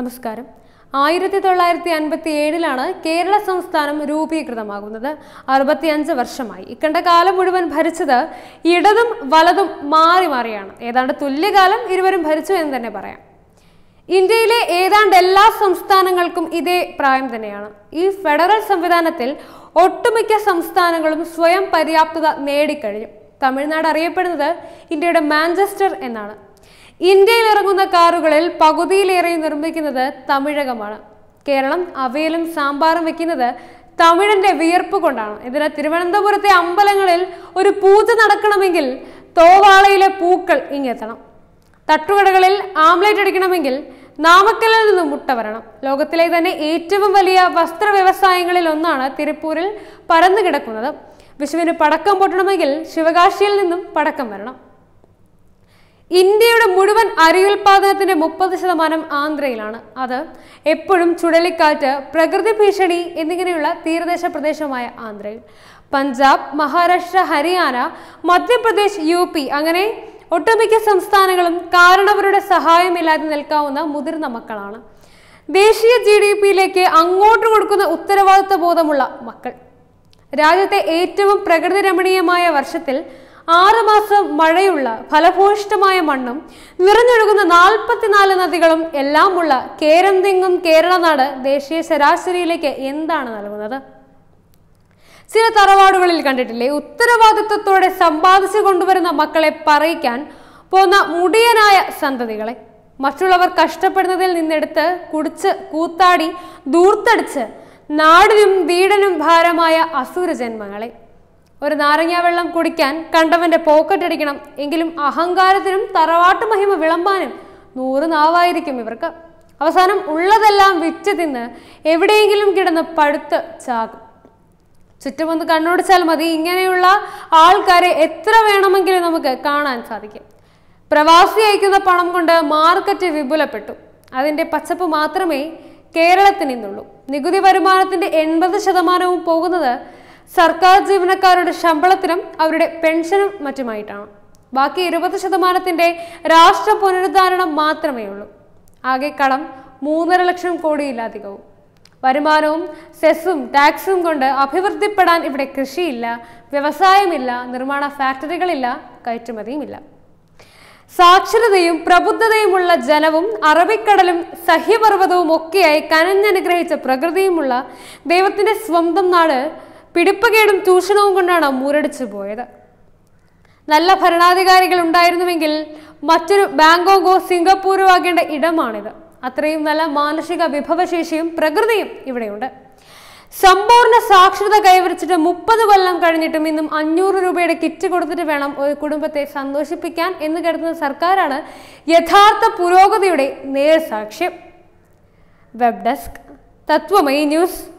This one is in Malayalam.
നമസ്കാരം ആയിരത്തി തൊള്ളായിരത്തി അൻപത്തി ഏഴിലാണ് കേരള സംസ്ഥാനം രൂപീകൃതമാകുന്നത് അറുപത്തിയഞ്ച് വർഷമായി ഇക്കണ്ട കാലം മുഴുവൻ ഭരിച്ചത് ഇടതും വലതും മാറി മാറിയാണ് ഏതാണ്ട് തുല്യകാലം ഇരുവരും ഭരിച്ചു എന്ന് തന്നെ പറയാം ഇന്ത്യയിലെ ഏതാണ്ട് എല്ലാ സംസ്ഥാനങ്ങൾക്കും ഇതേ പ്രായം തന്നെയാണ് ഈ ഫെഡറൽ സംവിധാനത്തിൽ ഒട്ടുമിക്ക സംസ്ഥാനങ്ങളും സ്വയം പര്യാപ്തത നേടിക്കഴിഞ്ഞു തമിഴ്നാട് അറിയപ്പെടുന്നത് ഇന്ത്യയുടെ മാഞ്ചസ്റ്റർ എന്നാണ് ഇന്ത്യയിൽ ഇറങ്ങുന്ന കാറുകളിൽ പകുതിയിലേറെ നിർമ്മിക്കുന്നത് തമിഴകമാണ് കേരളം അവയിലും സാമ്പാറും വെക്കുന്നത് തമിഴന്റെ വിയർപ്പ് കൊണ്ടാണ് ഇതിന് തിരുവനന്തപുരത്തെ അമ്പലങ്ങളിൽ ഒരു പൂജ നടക്കണമെങ്കിൽ തോവാളയിലെ പൂക്കൾ ഇങ്ങെത്തണം തട്ടുകടകളിൽ ആംലേറ്റ് അടിക്കണമെങ്കിൽ നാമക്കലിൽ നിന്ന് മുട്ട വരണം ലോകത്തിലെ തന്നെ ഏറ്റവും വലിയ വസ്ത്ര വ്യവസായങ്ങളിൽ ഒന്നാണ് തിരുപ്പൂരിൽ പറന്നു കിടക്കുന്നത് വിഷുവിന് പടക്കം പൊട്ടണമെങ്കിൽ ശിവകാശിയിൽ നിന്നും പടക്കം വരണം ഇന്ത്യയുടെ മുഴുവൻ അരിയുൽപാദനത്തിന്റെ മുപ്പത് ശതമാനം ആന്ധ്രയിലാണ് അത് എപ്പോഴും ചുഴലിക്കാറ്റ് പ്രകൃതി ഭീഷണി എന്നിങ്ങനെയുള്ള തീരദേശ പ്രദേശമായ ആന്ധ്രയിൽ പഞ്ചാബ് മഹാരാഷ്ട്ര ഹരിയാന മധ്യപ്രദേശ് യു പി അങ്ങനെ ഒട്ടുമിക്ക സംസ്ഥാനങ്ങളും കാരണവരുടെ സഹായമില്ലാതെ നിൽക്കാവുന്ന മുതിർന്ന മക്കളാണ് ദേശീയ ജി ഡി പിയിലേക്ക് അങ്ങോട്ട് കൊടുക്കുന്ന ഉത്തരവാദിത്വ ബോധമുള്ള മക്കൾ രാജ്യത്തെ ഏറ്റവും പ്രകൃതി രമണീയമായ വർഷത്തിൽ ആറുമാസം മഴയുള്ള ഫലഭൂഷ്ടമായ മണ്ണും നിറഞ്ഞൊഴുകുന്ന നാൽപ്പത്തിനാല് നദികളും എല്ലാമുള്ള കേരന്തെങ്ങും കേരളനാട് ദേശീയ ശരാശരിയിലേക്ക് എന്താണ് നൽകുന്നത് ചില തറവാടുകളിൽ കണ്ടിട്ടില്ലേ ഉത്തരവാദിത്വത്തോടെ സമ്പാദിച്ചു കൊണ്ടുവരുന്ന മക്കളെ പറയിക്കാൻ പോന്ന മുടിയനായ സന്തതികളെ മറ്റുള്ളവർ കഷ്ടപ്പെടുന്നതിൽ നിന്നെടുത്ത് കുടിച്ച് കൂത്താടി ദൂർത്തടിച്ച് നാടിനും വീടനും ഭാരമായ അസുര ജന്മങ്ങളെ ഒരു നാരങ്ങാവെള്ളം വെള്ളം കുടിക്കാൻ കണ്ടവന്റെ പോക്കറ്റ് അടിക്കണം എങ്കിലും അഹങ്കാരത്തിനും തറവാട്ട് മഹിമ വിളമ്പാനും നൂറ് നാവായിരിക്കും ഇവർക്ക് അവസാനം ഉള്ളതെല്ലാം വിറ്റ് തിന്ന് എവിടെയെങ്കിലും കിടന്ന് പഴുത്ത് ചാകും ചുറ്റുമൊന്ന് കണ്ണോടിച്ചാൽ മതി ഇങ്ങനെയുള്ള ആൾക്കാരെ എത്ര വേണമെങ്കിലും നമുക്ക് കാണാൻ സാധിക്കും പ്രവാസി അയക്കുന്ന പണം കൊണ്ട് മാർക്കറ്റ് വിപുലപ്പെട്ടു അതിൻ്റെ പച്ചപ്പ് മാത്രമേ കേരളത്തിന് ഇന്നുള്ളൂ നികുതി വരുമാനത്തിൻ്റെ എൺപത് ശതമാനവും പോകുന്നത് സർക്കാർ ജീവനക്കാരുടെ ശമ്പളത്തിനും അവരുടെ പെൻഷനും മറ്റുമായിട്ടാണ് ബാക്കി ഇരുപത് ശതമാനത്തിന്റെ രാഷ്ട്ര പുനരുദ്ധാരണം മാത്രമേ ഉള്ളൂ ആകെ കളം മൂന്നര ലക്ഷം കോടിയിലധികവും വരുമാനവും സെസ്സും ടാക്സും കൊണ്ട് അഭിവൃദ്ധിപ്പെടാൻ ഇവിടെ കൃഷിയില്ല വ്യവസായമില്ല നിർമ്മാണ ഫാക്ടറികളില്ല കയറ്റുമതിയുമില്ല സാക്ഷരതയും പ്രബുദ്ധതയുമുള്ള ജനവും അറബിക്കടലും സഹ്യപർവ്വതവും ഒക്കെയായി കനഞ്ഞനുഗ്രഹിച്ച പ്രകൃതിയുമുള്ള ദൈവത്തിന്റെ സ്വന്തം നാട് പിടിപ്പുകേടും ചൂഷണവും കൊണ്ടാണ് മൂരടിച്ചു പോയത് നല്ല ഭരണാധികാരികൾ ഉണ്ടായിരുന്നുവെങ്കിൽ മറ്റൊരു ബാങ്കോങ്കോ സിംഗപ്പൂരോ ആകേണ്ട ഇടമാണിത് അത്രയും നല്ല മാനസിക വിഭവശേഷിയും പ്രകൃതിയും ഇവിടെയുണ്ട് സമ്പൂർണ്ണ സാക്ഷരത കൈവരിച്ചിട്ട് മുപ്പത് കൊല്ലം കഴിഞ്ഞിട്ടും ഇന്നും അഞ്ഞൂറ് രൂപയുടെ കിറ്റ് കൊടുത്തിട്ട് വേണം ഒരു കുടുംബത്തെ സന്തോഷിപ്പിക്കാൻ എന്ന് കരുതുന്ന സർക്കാരാണ് യഥാർത്ഥ പുരോഗതിയുടെ നേർസാക്ഷ്യം വെബ് ഡെസ്ക് തത്വമൈ ന്യൂസ്